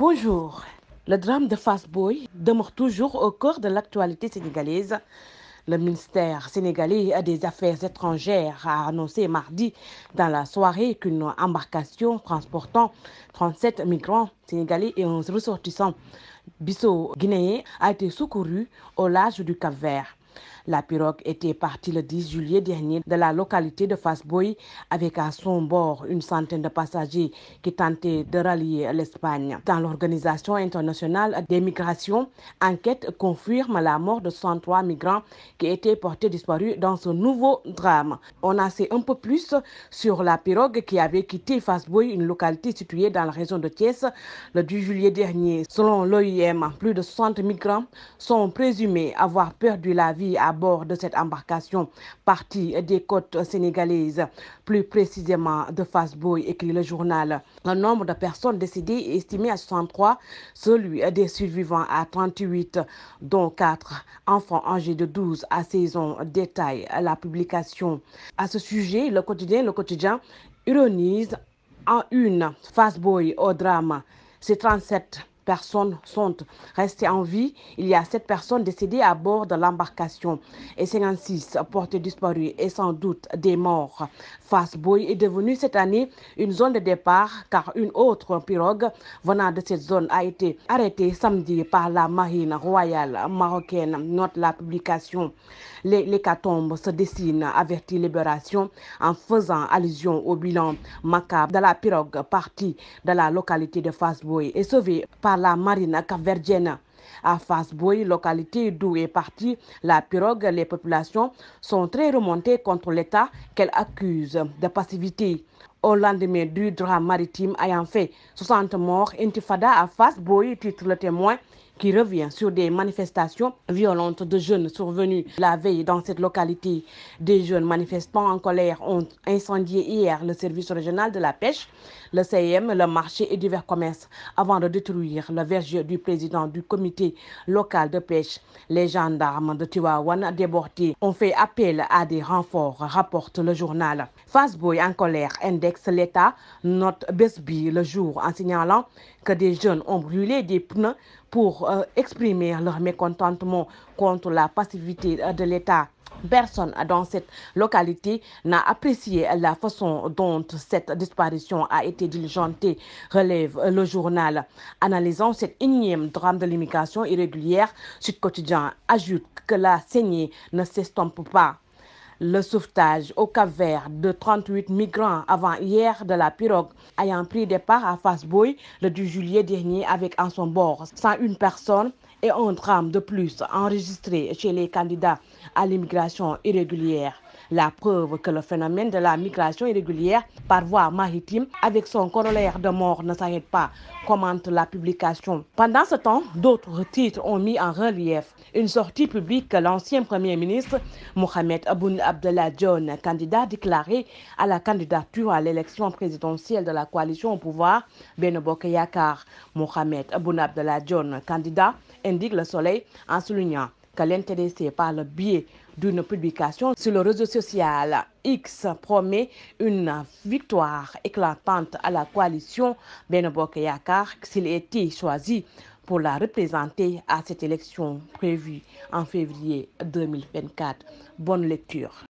Bonjour. Le drame de fast Boy demeure toujours au cœur de l'actualité sénégalaise. Le ministère sénégalais des Affaires étrangères a annoncé mardi dans la soirée qu'une embarcation transportant 37 migrants sénégalais et 11 ressortissants bissau guinéens a été secourue au large du Cap-Vert. La pirogue était partie le 10 juillet dernier de la localité de Fasboy avec à son bord une centaine de passagers qui tentaient de rallier l'Espagne. Dans l'Organisation internationale des migrations, enquête confirme la mort de 103 migrants qui étaient portés disparus dans ce nouveau drame. On a sait un peu plus sur la pirogue qui avait quitté Fasboy, une localité située dans la région de Thiès, le 10 juillet dernier. Selon l'OIM, plus de 60 migrants sont présumés avoir perdu la vie à bord de cette embarcation, partie des côtes sénégalaises, plus précisément de boy écrit le journal. Le nombre de personnes décédées est estimé à 63, celui des survivants à 38, dont 4 enfants âgés de 12 à 16 ans, détaille la publication. À ce sujet, le quotidien Le Quotidien ironise en une Fastboy au drame. C'est 37 personnes sont restées en vie. Il y a sept personnes décédées à bord de l'embarcation et 56 portées disparues et sans doute des morts. Fastboy est devenue cette année une zone de départ car une autre pirogue venant de cette zone a été arrêtée samedi par la marine royale marocaine, note la publication. L'hécatombe se dessine, avertit Libération, en faisant allusion au bilan macabre de la pirogue partie de la localité de Fastboy et sauvée par la marine caverdienne. À Fasboy, localité d'où est partie la pirogue, les populations sont très remontées contre l'État qu'elles accusent de passivité. Au lendemain du drame maritime ayant fait 60 morts, Intifada à Fasboy, titre le témoin, qui revient sur des manifestations violentes de jeunes survenues la veille dans cette localité. Des jeunes manifestants en colère ont incendié hier le service régional de la pêche, le CIM, e le marché et divers commerces avant de détruire le verger du président du comité local de pêche. Les gendarmes de Tiwawan débordés ont fait appel à des renforts, rapporte le journal. Fastboy en colère indexe l'État, note Besby le jour en signalant que des jeunes ont brûlé des pneus pour euh, exprimer leur mécontentement contre la passivité euh, de l'État. Personne dans cette localité n'a apprécié la façon dont cette disparition a été diligentée, relève euh, le journal. Analysant cet énième drame de l'immigration irrégulière, Sud Quotidien ajoute que la saignée ne s'estompe pas. Le sauvetage au Cap-Vert de 38 migrants avant hier de la pirogue ayant pris départ à Fasboy le 10 juillet dernier avec en son bord 101 personnes et un drame de plus enregistré chez les candidats à l'immigration irrégulière. La preuve que le phénomène de la migration irrégulière par voie maritime avec son corollaire de mort ne s'arrête pas, commente la publication. Pendant ce temps, d'autres titres ont mis en relief une sortie publique que l'ancien Premier ministre Mohamed Aboun Abdallah John, candidat déclaré à la candidature à l'élection présidentielle de la coalition au pouvoir, Benobok Yakar. Mohamed Aboun Abdallah John, candidat, indique le soleil en soulignant que l'intéressé par le biais d'une publication sur le réseau social. X promet une victoire éclatante à la coalition Benobok Yakar s'il était choisi pour la représenter à cette élection prévue en février 2024. Bonne lecture.